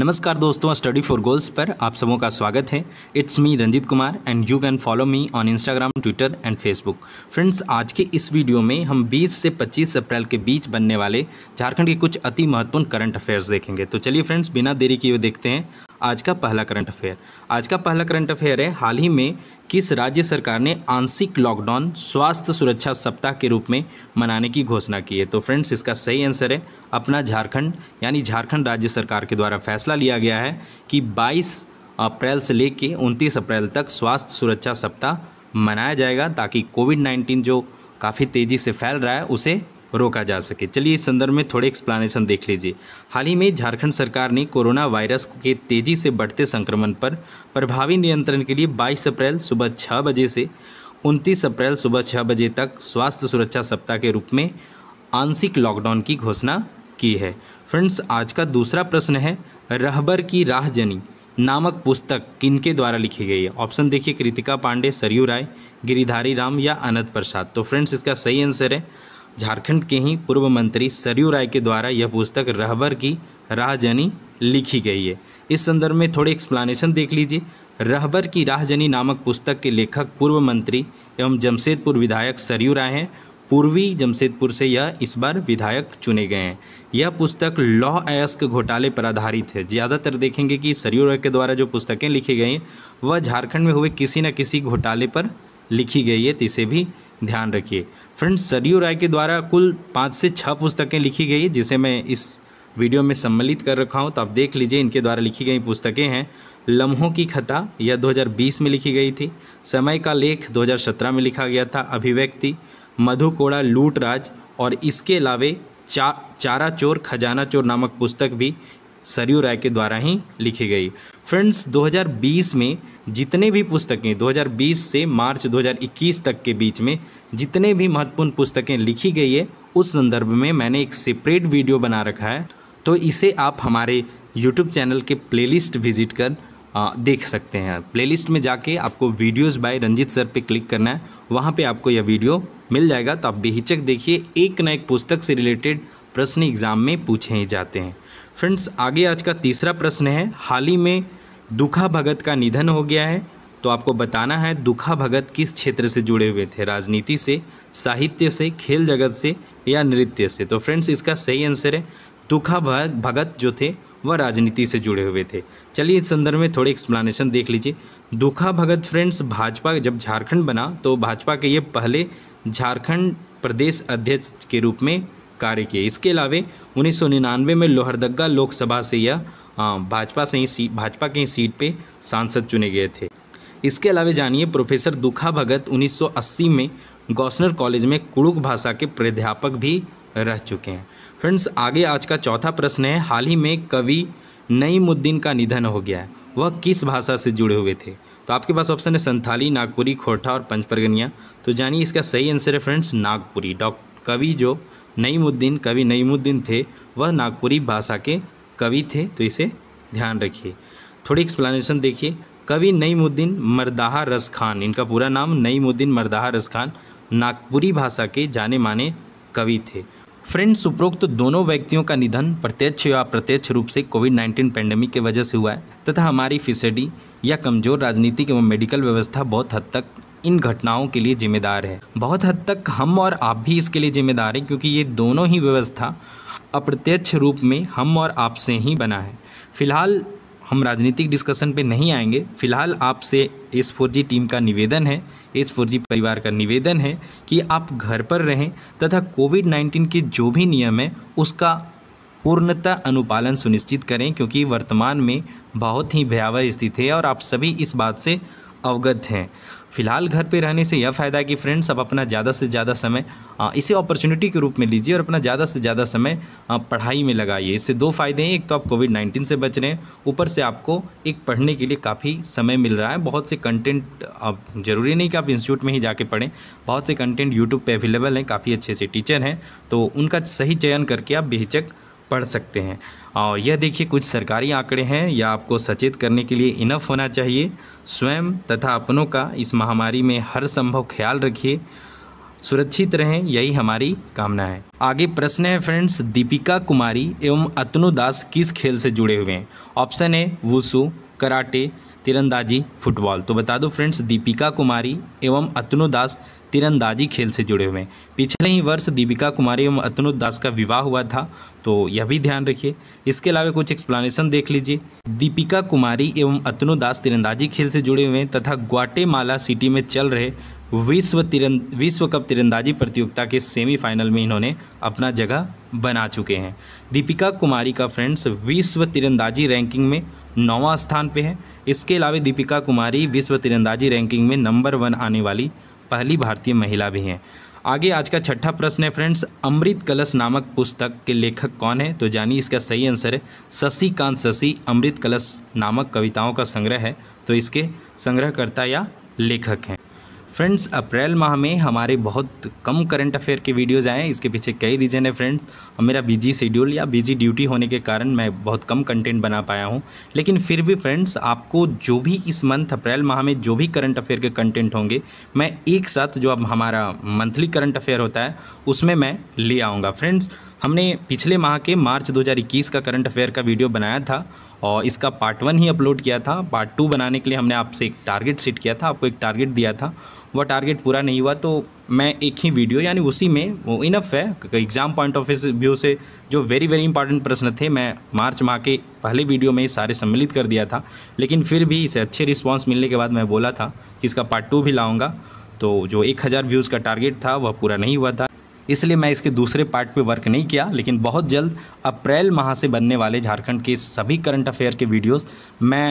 नमस्कार दोस्तों study for goals पर आप सबों का स्वागत है it's me Ranjit Kumar and you can follow me on Instagram Twitter and Facebook friends आज के इस वीडियो में हम 20 से 25 अप्रैल के बीच बनने वाले झारखंड के कुछ अति महत्वपूर्ण करंट अफेयर्स देखेंगे तो चलिए फ्रेंड्स बिना देरी किए देखते हैं आज का पहला करंट अफेयर आज का पहला करंट अफेयर है हाल ही में किस राज्य सरकार ने आंशिक लॉकडाउन स्वास्थ्य सुरक्षा सप्ताह के रूप में मनाने की घोषणा की है तो फ्रेंड्स इसका सही आंसर है अपना झारखंड यानी झारखंड राज्य सरकार के द्वारा फैसला लिया गया है कि बाईस अप्रैल से लेकर उनतीस अप्रैल तक स्वास्थ्य सुरक्षा सप्ताह मनाया जाएगा ताकि कोविड नाइन्टीन जो काफ़ी तेज़ी से फैल रहा है उसे रोका जा सके चलिए इस संदर्भ में थोड़े एक्सप्लानेशन देख लीजिए हाल ही में झारखंड सरकार ने कोरोना वायरस के तेज़ी से बढ़ते संक्रमण पर प्रभावी नियंत्रण के लिए 22 अप्रैल सुबह छः बजे से 29 अप्रैल सुबह छः बजे तक स्वास्थ्य सुरक्षा सप्ताह के रूप में आंशिक लॉकडाउन की घोषणा की है फ्रेंड्स आज का दूसरा प्रश्न है रहबर की राहजनी नामक पुस्तक किनके द्वारा लिखी गई है ऑप्शन देखिए कृतिका पांडे सरयू राय गिरिधारी राम या अनंत प्रसाद तो फ्रेंड्स इसका सही आंसर है झारखंड के ही पूर्व मंत्री सरयू राय के द्वारा यह पुस्तक रहबर की राहजनी लिखी गई है इस संदर्भ में थोड़े एक्सप्लानेशन देख लीजिए रहबर की राहजनी नामक पुस्तक के लेखक पूर्व मंत्री एवं जमशेदपुर विधायक सरयू राय हैं पूर्वी जमशेदपुर से यह इस बार विधायक चुने गए हैं यह पुस्तक लॉ अयस्क घोटाले पर आधारित है ज़्यादातर देखेंगे कि सरयू राय के द्वारा जो पुस्तकें लिखी गई हैं वह झारखंड में हुए किसी न किसी घोटाले पर लिखी गई है तो इसे भी ध्यान रखिए फ्रेंड्स सरयू राय के द्वारा कुल पाँच से छः पुस्तकें लिखी गई जिसे मैं इस वीडियो में सम्मिलित कर रखा हूँ तो आप देख लीजिए इनके द्वारा लिखी गई पुस्तकें हैं लम्हों की खता यह 2020 में लिखी गई थी समय का लेख 2017 में लिखा गया था अभिव्यक्ति मधु कोड़ा लूट राज और इसके अलावे चा चारा चोर खजाना चोर नामक पुस्तक भी सरयू राय के द्वारा ही लिखी गई फ्रेंड्स 2020 में जितने भी पुस्तकें 2020 से मार्च 2021 तक के बीच में जितने भी महत्वपूर्ण पुस्तकें लिखी गई है उस संदर्भ में मैंने एक सेपरेट वीडियो बना रखा है तो इसे आप हमारे यूट्यूब चैनल के प्लेलिस्ट विजिट कर आ, देख सकते हैं प्लेलिस्ट में जाके आपको वीडियोस बाय रंजित सर पे क्लिक करना है वहाँ पे आपको यह वीडियो मिल जाएगा तो आप बेहिचक देखिए एक ना एक पुस्तक से रिलेटेड प्रश्न एग्ज़ाम में पूछे ही जाते हैं फ्रेंड्स आगे आज का तीसरा प्रश्न है हाल ही में दुखा भगत का निधन हो गया है तो आपको बताना है दुखा भगत किस क्षेत्र से जुड़े हुए थे राजनीति से साहित्य से खेल जगत से या नृत्य से तो फ्रेंड्स इसका सही आंसर है दुखा भगत जो थे वह राजनीति से जुड़े हुए थे चलिए इस संदर्भ में थोड़ी एक्सप्लानेशन देख लीजिए दुखा भगत फ्रेंड्स भाजपा जब झारखंड बना तो भाजपा के ये पहले झारखंड प्रदेश अध्यक्ष के रूप में कार्य किए इसके अलावा उन्नीस में लोहरदगा लोकसभा से यह भाजपा से ही सीट भाजपा ही सीट पे सांसद चुने गए थे इसके अलावा जानिए प्रोफेसर दुखा भगत 1980 में गौसनर कॉलेज में कुड़ुक भाषा के प्राध्यापक भी रह चुके हैं फ्रेंड्स आगे आज का चौथा प्रश्न है हाल ही में कवि नईमुद्दीन का निधन हो गया है वह किस भाषा से जुड़े हुए थे तो आपके पास ऑप्शन है संथाली नागपुरी खोरठा और पंचपरगनिया तो जानिए इसका सही आंसर है फ्रेंड्स नागपुरी डॉक्टर कवि जो नईमुद्दीन कवि नईमुद्दीन थे वह नागपुरी भाषा के कवि थे तो इसे ध्यान रखिए थोड़ी एक्सप्लानेशन देखिए कवि नईमुद्दीन मरदाहा रस खान इनका पूरा नाम नईमुद्दीन मरदाहा रस खान नागपुरी भाषा के जाने माने कवि थे फ्रेंड्स उपरोक्त दोनों व्यक्तियों का निधन प्रत्यक्ष या अप्रत्यक्ष रूप से कोविड 19 पैंडेमिक की वजह से हुआ है तथा हमारी फिसडी या कमजोर राजनीतिक एवं मेडिकल व्यवस्था बहुत हद तक इन घटनाओं के लिए जिम्मेदार है बहुत हद तक हम और आप भी इसके लिए जिम्मेदार हैं क्योंकि ये दोनों ही व्यवस्था अप्रत्यक्ष रूप में हम और आपसे ही बना है फिलहाल हम राजनीतिक डिस्कशन पे नहीं आएंगे फिलहाल आपसे एस फोर जी टीम का निवेदन है एस फोर जी परिवार का निवेदन है कि आप घर पर रहें तथा कोविड नाइन्टीन के जो भी नियम है उसका पूर्णतः अनुपालन सुनिश्चित करें क्योंकि वर्तमान में बहुत ही भयावह स्थिति है और आप सभी इस बात से अवगत हैं फ़िलहाल घर पे रहने से यह फ़ायदा है कि फ्रेंड्स आप अपना ज़्यादा से ज़्यादा समय इसे अपॉर्चुनिटी के रूप में लीजिए और अपना ज़्यादा से ज़्यादा समय पढ़ाई में लगाइए इससे दो फायदे हैं एक तो आप कोविड नाइन्टीन से बच रहे हैं ऊपर से आपको एक पढ़ने के लिए काफ़ी समय मिल रहा है बहुत से कंटेंट अब ज़रूरी नहीं कि आप इंस्टीट्यूट में ही जाके पढ़ें बहुत से कंटेंट यूट्यूब पर अवेलेबल हैं काफ़ी अच्छे से टीचर हैं तो उनका सही चयन करके आप बेहिचक पढ़ सकते हैं और यह देखिए कुछ सरकारी आंकड़े हैं यह आपको सचेत करने के लिए इनफ होना चाहिए स्वयं तथा अपनों का इस महामारी में हर संभव ख्याल रखिए सुरक्षित रहें यही हमारी कामना है आगे प्रश्न है फ्रेंड्स दीपिका कुमारी एवं अतनु दास किस खेल से जुड़े हुए हैं ऑप्शन है वुसु कराटे तिरंदाजी फुटबॉल तो बता दो फ्रेंड्स दीपिका कुमारी एवं अतनु दास तिरंदाजी खेल से जुड़े हुए हैं पिछले ही वर्ष दीपिका कुमारी एवं अतनु दास का विवाह हुआ था तो यह भी ध्यान रखिए इसके अलावा कुछ एक्सप्लानेशन देख लीजिए दीपिका कुमारी एवं अतनु दास तिरंदाजी खेल से जुड़े हुए हैं तथा ग्वाटेमाला सिटी में चल रहे विश्व तिरं विश्व कप तिरंदाजी प्रतियोगिता के सेमीफाइनल में इन्होंने अपना जगह बना चुके हैं दीपिका कुमारी का फ्रेंड्स विश्व तिरंदाजी रैंकिंग में नौवा स्थान पे हैं इसके अलावा दीपिका कुमारी विश्व तीरंदाजी रैंकिंग में नंबर वन आने वाली पहली भारतीय महिला भी हैं आगे आज का छठा प्रश्न है फ्रेंड्स अमृत कलश नामक पुस्तक के लेखक कौन है तो जानिए इसका सही आंसर है शशिकांत शशि अमृत कलश नामक कविताओं का संग्रह है तो इसके संग्रहकर्ता या लेखक हैं फ्रेंड्स अप्रैल माह में हमारे बहुत कम करंट अफेयर के वीडियोस आए हैं इसके पीछे कई रीज़न है फ्रेंड्स और मेरा बिजी शेड्यूल या बिजी ड्यूटी होने के कारण मैं बहुत कम कंटेंट बना पाया हूं लेकिन फिर भी फ्रेंड्स आपको जो भी इस मंथ अप्रैल माह में जो भी करंट अफेयर के कंटेंट होंगे मैं एक साथ जो अब हमारा मंथली करंट अफेयर होता है उसमें मैं ले आऊँगा फ्रेंड्स हमने पिछले माह के मार्च 2021 का करंट अफेयर का वीडियो बनाया था और इसका पार्ट वन ही अपलोड किया था पार्ट टू बनाने के लिए हमने आपसे एक टारगेट सेट किया था आपको एक टारगेट दिया था वह टारगेट पूरा नहीं हुआ तो मैं एक ही वीडियो यानी उसी में वो इनफ है एग्ज़ाम पॉइंट ऑफ व्यू से जो वेरी वेरी इंपॉर्टेंट प्रश्न थे मैं मार्च माह के पहले वीडियो में सारे सम्मिलित कर दिया था लेकिन फिर भी इसे अच्छे रिस्पॉन्स मिलने के बाद मैं बोला था कि इसका पार्ट टू भी लाऊँगा तो जो एक हज़ार व्यूज़ का टारगेट था वह पूरा नहीं हुआ था इसलिए मैं इसके दूसरे पार्ट पे वर्क नहीं किया लेकिन बहुत जल्द अप्रैल माह से बनने वाले झारखंड के सभी करंट अफेयर के वीडियोस मैं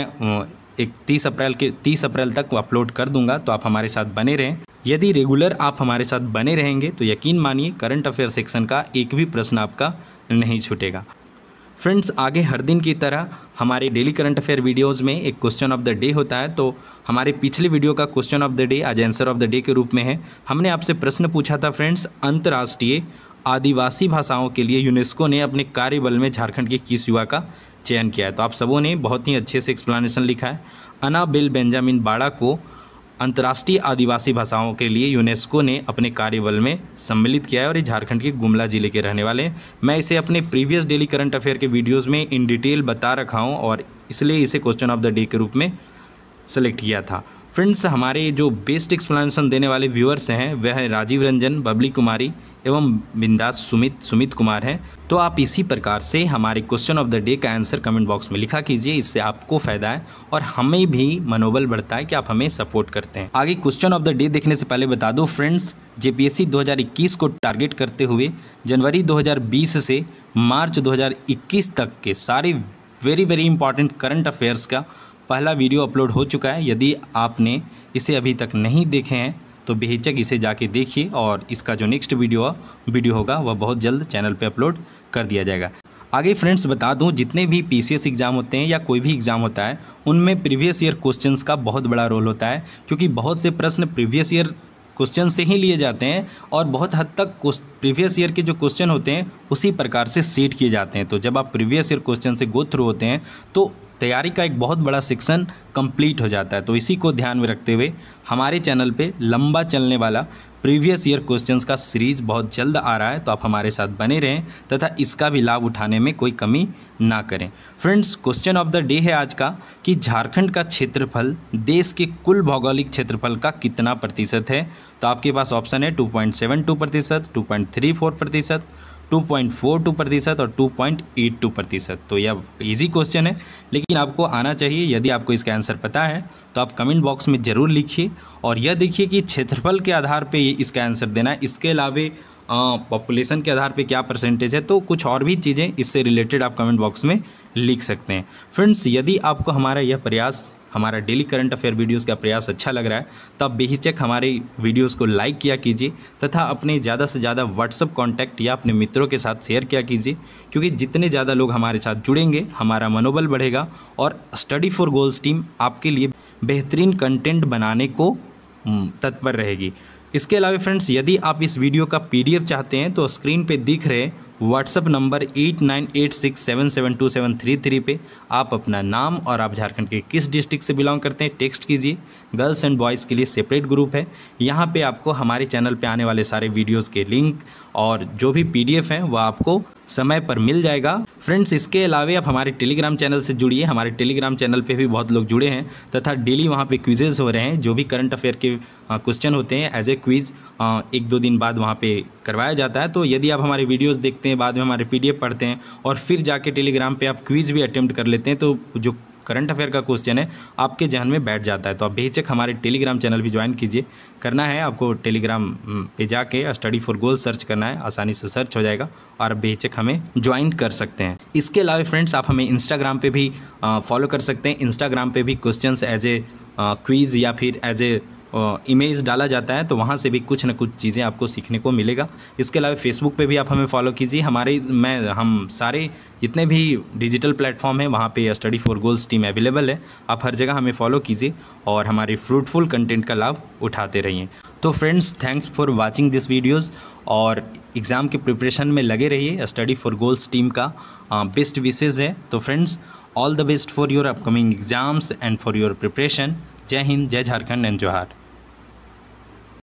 एक तीस अप्रैल के तीस अप्रैल तक अपलोड कर दूंगा तो आप हमारे साथ बने रहें यदि रेगुलर आप हमारे साथ बने रहेंगे तो यकीन मानिए करंट अफेयर सेक्शन का एक भी प्रश्न आपका नहीं छूटेगा फ्रेंड्स आगे हर दिन की तरह हमारे डेली करंट अफेयर वीडियोस में एक क्वेश्चन ऑफ द डे होता है तो हमारे पिछले वीडियो का क्वेश्चन ऑफ द डे आज आंसर ऑफ द डे के रूप में है हमने आपसे प्रश्न पूछा था फ्रेंड्स अंतर्राष्ट्रीय आदिवासी भाषाओं के लिए यूनेस्को ने अपने कार्यबल में झारखंड की किस युवा का चयन किया है तो आप सबों ने बहुत ही अच्छे से एक्सप्लानेशन लिखा है अनाबिल बेंजामिन बाड़ा को अंतर्राष्ट्रीय आदिवासी भाषाओं के लिए यूनेस्को ने अपने कार्यबल में सम्मिलित किया है और ये झारखंड के गुमला जिले के रहने वाले हैं मैं इसे अपने प्रीवियस डेली करंट अफेयर के वीडियोस में इन डिटेल बता रखा हूँ और इसलिए इसे क्वेश्चन ऑफ द डे के रूप में सेलेक्ट किया था फ्रेंड्स हमारे जो बेस्ट एक्सप्लेनेशन देने वाले व्यूअर्स हैं वह है राजीव रंजन बबली कुमारी एवं बिंदास सुमित सुमित कुमार हैं तो आप इसी प्रकार से हमारे क्वेश्चन ऑफ द डे का आंसर कमेंट बॉक्स में लिखा कीजिए इससे आपको फ़ायदा है और हमें भी मनोबल बढ़ता है कि आप हमें सपोर्ट करते हैं आगे क्वेश्चन ऑफ द डे देखने से पहले बता दो फ्रेंड्स जे 2021 को टारगेट करते हुए जनवरी 2020 से मार्च 2021 तक के सारे very very important current affairs का पहला वीडियो अपलोड हो चुका है यदि आपने इसे अभी तक नहीं देखे हैं तो बेहिचक इसे जाके देखिए और इसका जो नेक्स्ट वीडियो वीडियो होगा वह बहुत जल्द चैनल पे अपलोड कर दिया जाएगा आगे फ्रेंड्स बता दूं जितने भी पीसीएस एग्ज़ाम होते हैं या कोई भी एग्ज़ाम होता है उनमें प्रीवियस ईयर क्वेश्चंस का बहुत बड़ा रोल होता है क्योंकि बहुत से प्रश्न प्रीवियस ईयर क्वेश्चन से ही लिए जाते हैं और बहुत हद तक प्रीवियस ईयर के जो क्वेश्चन होते हैं उसी प्रकार से सेट किए जाते हैं तो जब आप प्रीवियस ईयर क्वेश्चन से गो थ्रू होते हैं तो तैयारी का एक बहुत बड़ा सेक्शन कंप्लीट हो जाता है तो इसी को ध्यान में रखते हुए हमारे चैनल पे लंबा चलने वाला प्रीवियस ईयर क्वेश्चंस का सीरीज़ बहुत जल्द आ रहा है तो आप हमारे साथ बने रहें तथा इसका भी लाभ उठाने में कोई कमी ना करें friends question of the day है आज का कि झारखंड का क्षेत्रफल देश के कुल भौगोलिक क्षेत्रफल का कितना प्रतिशत है तो आपके पास ऑप्शन है टू पॉइंट सेवन टू प्रतिशत टू पॉइंट थ्री फोर प्रतिशत 2.42 प्रतिशत और 2.82 प्रतिशत तो यह इजी क्वेश्चन है लेकिन आपको आना चाहिए यदि आपको इसका आंसर पता है तो आप कमेंट बॉक्स में ज़रूर लिखिए और यह देखिए कि क्षेत्रफल के आधार पे इसका आंसर देना है इसके अलावे पॉपुलेशन के आधार पे क्या परसेंटेज है तो कुछ और भी चीज़ें इससे रिलेटेड आप कमेंट बॉक्स में लिख सकते हैं फ्रेंड्स यदि आपको हमारा यह प्रयास हमारा डेली करंट अफेयर वीडियोस का प्रयास अच्छा लग रहा है तो आप बेहिचक हमारे वीडियोस को लाइक किया कीजिए तथा अपने ज़्यादा से ज़्यादा व्हाट्सअप कॉन्टैक्ट या अपने मित्रों के साथ शेयर किया कीजिए क्योंकि जितने ज़्यादा लोग हमारे साथ जुड़ेंगे हमारा मनोबल बढ़ेगा और स्टडी फॉर गोल्स टीम आपके लिए बेहतरीन कंटेंट बनाने को हम्म, तत्पर रहेगी इसके अलावा फ्रेंड्स यदि आप इस वीडियो का पी चाहते हैं तो स्क्रीन पर दिख रहे WhatsApp number eight nine eight six seven seven two seven three three पे आप अपना नाम और आप झारखंड के किस डिस्ट्रिक्ट से बिलोंग करते हैं टेक्स्ट कीजिए गर्ल्स एंड बॉयज़ के लिए सेपरेट ग्रुप है यहाँ पे आपको हमारे चैनल पे आने वाले सारे वीडियोस के लिंक और जो भी पीडीएफ हैं वह आपको समय पर मिल जाएगा फ्रेंड्स इसके अलावा आप हमारे टेलीग्राम चैनल से जुड़िए हमारे टेलीग्राम चैनल पे भी बहुत लोग जुड़े हैं तथा डेली वहाँ पे क्विजेज़ हो रहे हैं जो भी करंट अफेयर के क्वेश्चन होते हैं एज ए क्विज़ एक दो दिन बाद वहाँ पे करवाया जाता है तो यदि आप हमारे वीडियोस देखते हैं बाद में हमारे पी पढ़ते हैं और फिर जाके टेलीग्राम पर आप क्विज़ भी अटैम्प्ट कर लेते हैं तो जो करंट अफेयर का क्वेश्चन है आपके जहन में बैठ जाता है तो आप बेचक हमारे टेलीग्राम चैनल भी ज्वाइन कीजिए करना है आपको टेलीग्राम पे जाके स्टडी फॉर गोल सर्च करना है आसानी से सर्च हो जाएगा और बेचक हमें ज्वाइन कर सकते हैं इसके अलावा फ्रेंड्स आप हमें इंस्टाग्राम पर भी फॉलो कर सकते हैं इंस्टाग्राम पर भी क्वेश्चन एज ए क्वीज़ या फिर एज ए इमेज डाला जाता है तो वहाँ से भी कुछ ना कुछ चीज़ें आपको सीखने को मिलेगा इसके अलावा फेसबुक पे भी आप हमें फॉलो कीजिए हमारे मैं हम सारे जितने भी डिजिटल प्लेटफॉर्म हैं वहाँ पे study for goals team available है आप हर जगह हमें फॉलो कीजिए और हमारे फ्रूटफुल कंटेंट का लाभ उठाते रहिए तो friends thanks for watching this videos और एग्ज़ाम के प्रिपरेशन में लगे रहिए स्टडी फॉर गोल्स टीम का बेस्ट विशेज़ है तो friends all the best for your upcoming exams and for your preparation जय हिंद जय झारखंड एंड जोहार